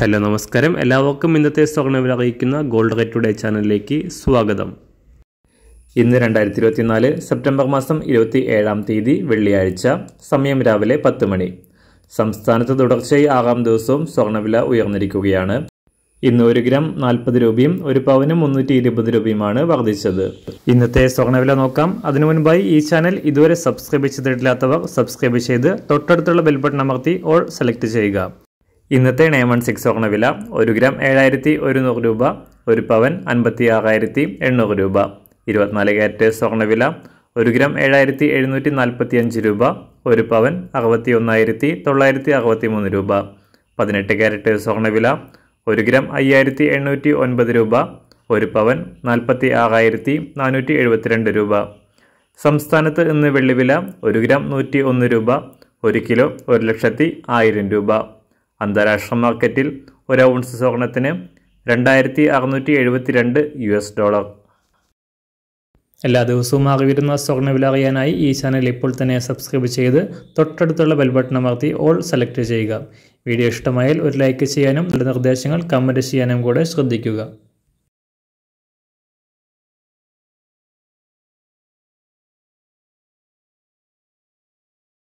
hello നമസ്കാരം എല്ലാവർക്കും ഇന്നത്തെ സ്വർണ്ണവില അറിയിക്കുന്ന ഗോൾഡ് റേറ്റ് ടുഡേ ചാനലിലേക്ക് സ്വാഗതം ഇന്ന് രണ്ടായിരത്തി ഇരുപത്തിനാല് സെപ്റ്റംബർ മാസം ഇരുപത്തി ഏഴാം തീയതി വെള്ളിയാഴ്ച സമയം രാവിലെ പത്ത് മണി സംസ്ഥാനത്ത് തുടർച്ചയായി ആറാം ദിവസവും സ്വർണ്ണവില ഉയർന്നിരിക്കുകയാണ് ഇന്ന് ഒരു ഗ്രാം നാൽപ്പത് രൂപയും ഒരു പവന് മുന്നൂറ്റി ഇരുപത് രൂപയുമാണ് വർദ്ധിച്ചത് ഇന്നത്തെ സ്വർണ്ണവില നോക്കാം അതിനു മുൻപായി ഈ ചാനൽ ഇതുവരെ സബ്സ്ക്രൈബ് ചെയ്തിട്ടില്ലാത്തവർ സബ്സ്ക്രൈബ് ചെയ്ത് തൊട്ടടുത്തുള്ള ബെൽബട്ടൺ അമർത്തി ഓൾ സെലക്ട് ചെയ്യുക ഇന്നത്തെ നയൻ വൺ സിക്സ് സ്വർണ്ണ വില ഒരു ഗ്രാം ഏഴായിരത്തി ഒരുന്നൂറ് രൂപ ഒരു പവൻ അൻപത്തി ആറായിരത്തി എണ്ണൂറ് രൂപ ഇരുപത്തിനാല് ക്യാരറ്റ് സ്വർണ്ണ വില ഒരു ഗ്രാം ഏഴായിരത്തി എഴുന്നൂറ്റി നാൽപ്പത്തി അഞ്ച് രൂപ ഒരു പവൻ അറുപത്തി ഒന്നായിരത്തി തൊള്ളായിരത്തി അറുപത്തി മൂന്ന് രൂപ പതിനെട്ട് ക്യാരറ്റ് വില ഒരു ഗ്രാം അയ്യായിരത്തി എണ്ണൂറ്റി ഒൻപത് രൂപ ഒരു പവൻ നാൽപ്പത്തി ആറായിരത്തി നാനൂറ്റി എഴുപത്തിരണ്ട് രൂപ സംസ്ഥാനത്ത് ഇന്ന് വെള്ളി വില ഒരു ഗ്രാം നൂറ്റി ഒന്ന് രൂപ ഒരു കിലോ ഒരു ലക്ഷത്തി ആയിരം രൂപ അന്താരാഷ്ട്ര മാർക്കറ്റിൽ ഒരു ഔൺസ് സ്വർണത്തിന് രണ്ടായിരത്തി അറുന്നൂറ്റി എഴുപത്തിരണ്ട് യു എസ് ഡോളർ എല്ലാ ദിവസവും അറിവിരുന്ന വില അറിയാനായി ഈ ചാനൽ ഇപ്പോൾ തന്നെ സബ്സ്ക്രൈബ് ചെയ്ത് തൊട്ടടുത്തുള്ള ബെൽ ബട്ടൺ അമർത്തി ഓൾ സെലക്ട് ചെയ്യുക വീഡിയോ ഇഷ്ടമായാൽ ഒരു ലൈക്ക് ചെയ്യാനും നല്ല നിർദ്ദേശങ്ങൾ കമൻറ്റ് ചെയ്യാനും കൂടെ ശ്രദ്ധിക്കുക